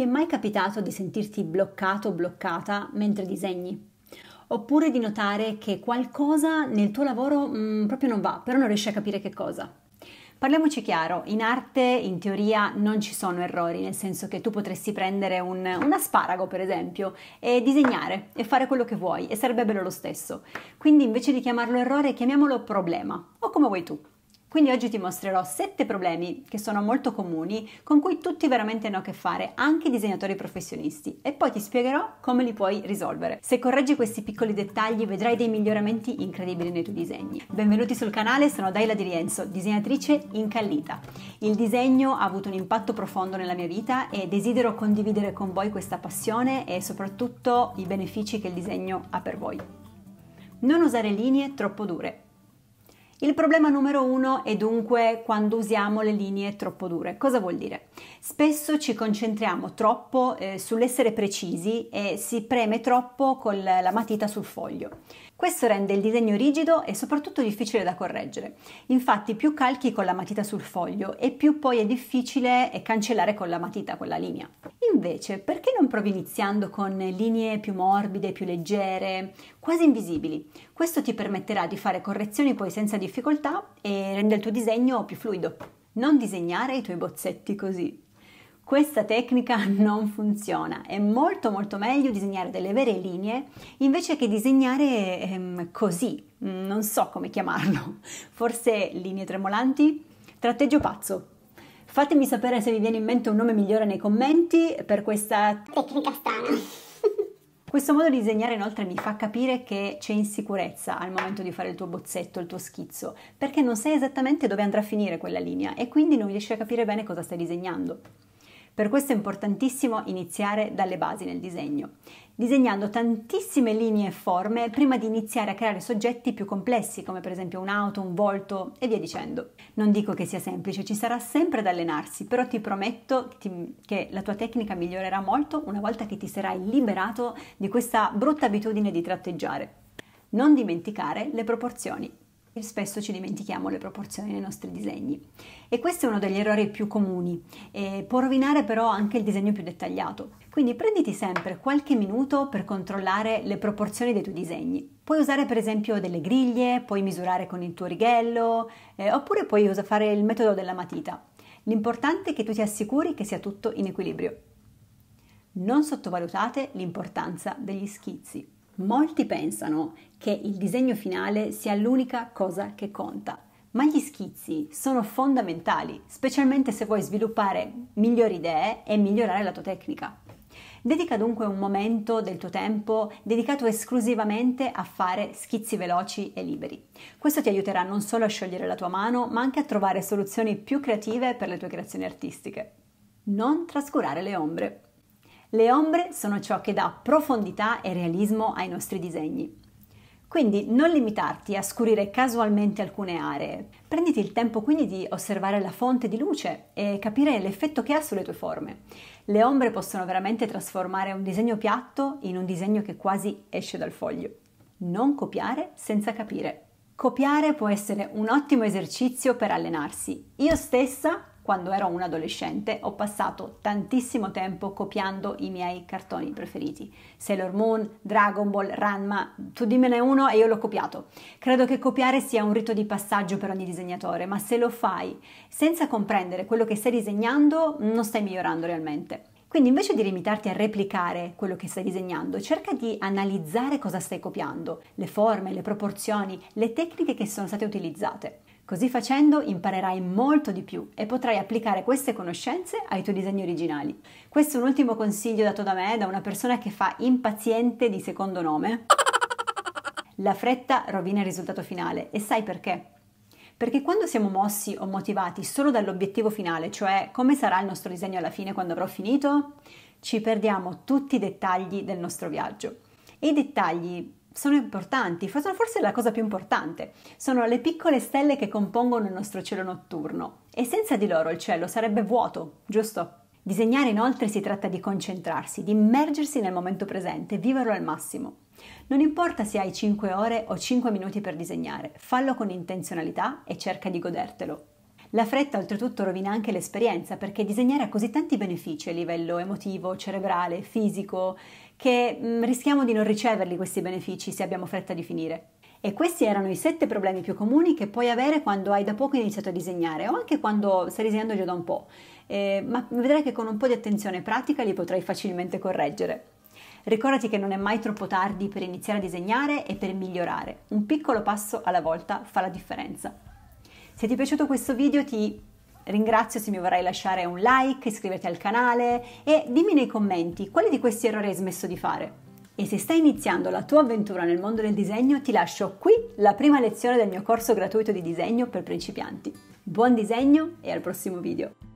Ti è mai capitato di sentirti bloccato o bloccata mentre disegni? Oppure di notare che qualcosa nel tuo lavoro mh, mm, proprio non va, però non riesci a capire che cosa? Parliamoci chiaro, in arte, in teoria, non ci sono errori, nel senso che tu potresti prendere un, un, asparago, per esempio, e disegnare e fare quello che vuoi, e sarebbe bello lo stesso. Quindi invece di chiamarlo errore, chiamiamolo problema, o come vuoi tu. Quindi oggi ti mostrerò 7 problemi che sono molto comuni, con cui tutti veramente hanno a che fare, anche i disegnatori professionisti, e poi ti spiegherò come li puoi risolvere. Se correggi questi piccoli dettagli vedrai dei miglioramenti incredibili nei tuoi disegni. Benvenuti sul canale, sono Daila Di Rienzo, disegnatrice incallita. Il disegno ha avuto un impatto profondo nella mia vita e desidero condividere con voi questa passione e soprattutto i benefici che il disegno ha per voi. Non usare linee troppo dure. Il problema numero uno è dunque quando usiamo le linee troppo dure. Cosa vuol dire? Spesso ci concentriamo troppo eh, sull'essere precisi e si preme troppo con la matita sul foglio. Questo rende il disegno rigido e soprattutto difficile da correggere. Infatti più calchi con la matita sul foglio e più poi è difficile eh, cancellare con la matita quella linea. Invece, perché non provi iniziando con linee più morbide, più leggere, quasi invisibili? Questo ti permetterà di fare correzioni poi senza difficoltà e rende il tuo disegno più fluido. Non disegnare i tuoi bozzetti così. Questa tecnica non funziona, è molto molto meglio disegnare delle vere linee invece che disegnare ehm, così, mm, non so come chiamarlo, forse linee tremolanti? Tratteggio pazzo. Fatemi sapere se vi viene in mente un nome migliore nei commenti per questa tecnica strana. Questo modo di disegnare inoltre mi fa capire che c'è insicurezza al momento di fare il tuo bozzetto, il tuo schizzo, perché non sai esattamente dove andrà a finire quella linea e quindi non riesci a capire bene cosa stai disegnando. Per questo è importantissimo iniziare dalle basi nel disegno, disegnando tantissime linee e forme prima di iniziare a creare soggetti più complessi, come per esempio un'auto, un volto e via dicendo. Non dico che sia semplice, ci sarà sempre da allenarsi, però ti prometto che la tua tecnica migliorerà molto una volta che ti sarai liberato di questa brutta abitudine di tratteggiare. Non dimenticare le proporzioni e spesso ci dimentichiamo le proporzioni nei nostri disegni. E questo è uno degli errori più comuni, e può rovinare però anche il disegno più dettagliato. Quindi prenditi sempre qualche minuto per controllare le proporzioni dei tuoi disegni. Puoi usare per esempio delle griglie, puoi misurare con il tuo righello, eh, oppure puoi fare il metodo della matita. L'importante è che tu ti assicuri che sia tutto in equilibrio. Non sottovalutate l'importanza degli schizzi. Molti pensano che il disegno finale sia l'unica cosa che conta, ma gli schizzi sono fondamentali, specialmente se vuoi sviluppare migliori idee e migliorare la tua tecnica. Dedica dunque un momento del tuo tempo dedicato esclusivamente a fare schizzi veloci e liberi. Questo ti aiuterà non solo a sciogliere la tua mano, ma anche a trovare soluzioni più creative per le tue creazioni artistiche. Non trascurare le ombre. Le ombre sono ciò che dà profondità e realismo ai nostri disegni. Quindi non limitarti a scurire casualmente alcune aree. Prenditi il tempo quindi di osservare la fonte di luce e capire l'effetto che ha sulle tue forme. Le ombre possono veramente trasformare un disegno piatto in un disegno che quasi esce dal foglio. Non copiare senza capire. Copiare può essere un ottimo esercizio per allenarsi. Io stessa quando ero un adolescente ho passato tantissimo tempo copiando i miei cartoni preferiti. Sailor Moon, Dragon Ball, Ranma, tu dimmene uno e io l'ho copiato. Credo che copiare sia un rito di passaggio per ogni disegnatore, ma se lo fai senza comprendere quello che stai disegnando, non stai migliorando realmente. Quindi invece di limitarti a replicare quello che stai disegnando, cerca di analizzare cosa stai copiando, le forme, le proporzioni, le tecniche che sono state utilizzate. Così facendo imparerai molto di più e potrai applicare queste conoscenze ai tuoi disegni originali. Questo è un ultimo consiglio dato da me, da una persona che fa impaziente di secondo nome. La fretta rovina il risultato finale e sai perché? Perché quando siamo mossi o motivati solo dall'obiettivo finale, cioè come sarà il nostro disegno alla fine quando avrò finito, ci perdiamo tutti i dettagli del nostro viaggio. E i dettagli sono importanti, sono forse la cosa più importante. Sono le piccole stelle che compongono il nostro cielo notturno e senza di loro il cielo sarebbe vuoto, giusto? Disegnare inoltre si tratta di concentrarsi, di immergersi nel momento presente, viverlo al massimo. Non importa se hai 5 ore o 5 minuti per disegnare, fallo con intenzionalità e cerca di godertelo. La fretta oltretutto rovina anche l'esperienza perché disegnare ha così tanti benefici a livello emotivo, cerebrale, fisico, che mh, mm, rischiamo di non riceverli questi benefici se abbiamo fretta di finire. E questi erano i sette problemi più comuni che puoi avere quando hai da poco iniziato a disegnare o anche quando stai disegnando già da un po', eh, ma vedrai che con un po' di attenzione pratica li potrai facilmente correggere. Ricordati che non è mai troppo tardi per iniziare a disegnare e per migliorare. Un piccolo passo alla volta fa la differenza. Se ti è piaciuto questo video ti ringrazio se mi vorrai lasciare un like, iscriverti al canale e dimmi nei commenti quali di questi errori hai smesso di fare. E se stai iniziando la tua avventura nel mondo del disegno, ti lascio qui la prima lezione del mio corso gratuito di disegno per principianti. Buon disegno e al prossimo video!